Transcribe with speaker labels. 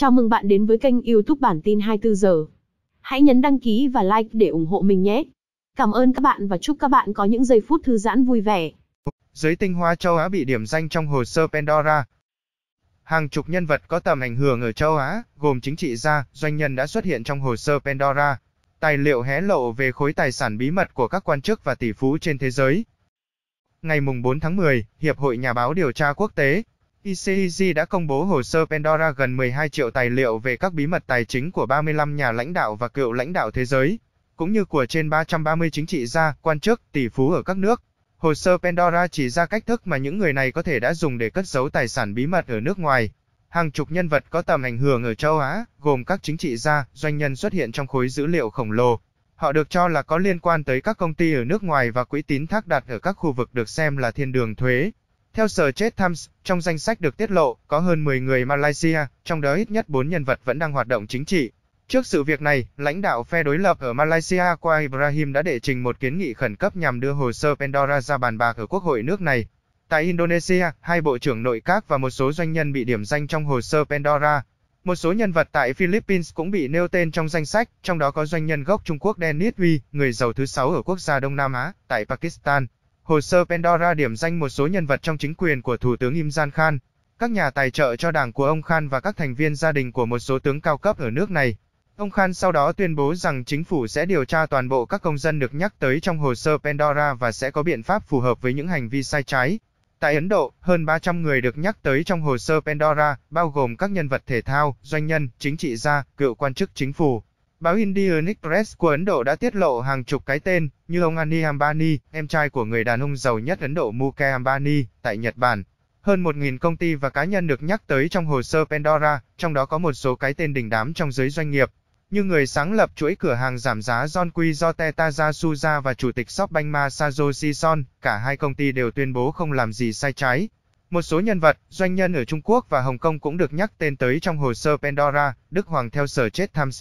Speaker 1: Chào mừng bạn đến với kênh YouTube bản tin 24 giờ. Hãy nhấn đăng ký và like để ủng hộ mình nhé. Cảm ơn các bạn và chúc các bạn có những giây phút thư giãn vui vẻ. Giới tinh hoa châu Á bị điểm danh trong hồ sơ Pandora. Hàng chục nhân vật có tầm ảnh hưởng ở châu Á, gồm chính trị gia, doanh nhân đã xuất hiện trong hồ sơ Pandora. Tài liệu hé lộ về khối tài sản bí mật của các quan chức và tỷ phú trên thế giới. Ngày 4 tháng 10, Hiệp hội Nhà báo điều tra quốc tế ICEG đã công bố hồ sơ Pandora gần 12 triệu tài liệu về các bí mật tài chính của 35 nhà lãnh đạo và cựu lãnh đạo thế giới, cũng như của trên 330 chính trị gia, quan chức, tỷ phú ở các nước. Hồ sơ Pandora chỉ ra cách thức mà những người này có thể đã dùng để cất giấu tài sản bí mật ở nước ngoài. Hàng chục nhân vật có tầm ảnh hưởng ở châu Á, gồm các chính trị gia, doanh nhân xuất hiện trong khối dữ liệu khổng lồ. Họ được cho là có liên quan tới các công ty ở nước ngoài và quỹ tín thác đặt ở các khu vực được xem là thiên đường thuế. Theo sở chết Times, trong danh sách được tiết lộ, có hơn 10 người Malaysia, trong đó ít nhất 4 nhân vật vẫn đang hoạt động chính trị. Trước sự việc này, lãnh đạo phe đối lập ở Malaysia qua Ibrahim đã đệ trình một kiến nghị khẩn cấp nhằm đưa hồ sơ Pandora ra bàn bạc ở quốc hội nước này. Tại Indonesia, hai bộ trưởng nội các và một số doanh nhân bị điểm danh trong hồ sơ Pandora. Một số nhân vật tại Philippines cũng bị nêu tên trong danh sách, trong đó có doanh nhân gốc Trung Quốc Dennis Huy, người giàu thứ sáu ở quốc gia Đông Nam Á, tại Pakistan. Hồ sơ Pandora điểm danh một số nhân vật trong chính quyền của Thủ tướng Imran Khan, các nhà tài trợ cho đảng của ông Khan và các thành viên gia đình của một số tướng cao cấp ở nước này. Ông Khan sau đó tuyên bố rằng chính phủ sẽ điều tra toàn bộ các công dân được nhắc tới trong hồ sơ Pandora và sẽ có biện pháp phù hợp với những hành vi sai trái. Tại Ấn Độ, hơn 300 người được nhắc tới trong hồ sơ Pandora, bao gồm các nhân vật thể thao, doanh nhân, chính trị gia, cựu quan chức chính phủ. Báo Indian Express của Ấn Độ đã tiết lộ hàng chục cái tên, như ông Ani Ambani, em trai của người đàn ông giàu nhất Ấn Độ Mukesh Ambani, tại Nhật Bản. Hơn 1.000 công ty và cá nhân được nhắc tới trong hồ sơ Pandora, trong đó có một số cái tên đỉnh đám trong giới doanh nghiệp. Như người sáng lập chuỗi cửa hàng giảm giá John Quy do Tetaja Suza và chủ tịch Shopbank Masajo Sison, cả hai công ty đều tuyên bố không làm gì sai trái. Một số nhân vật, doanh nhân ở Trung Quốc và Hồng Kông cũng được nhắc tên tới trong hồ sơ Pandora, Đức Hoàng theo sở chết Times.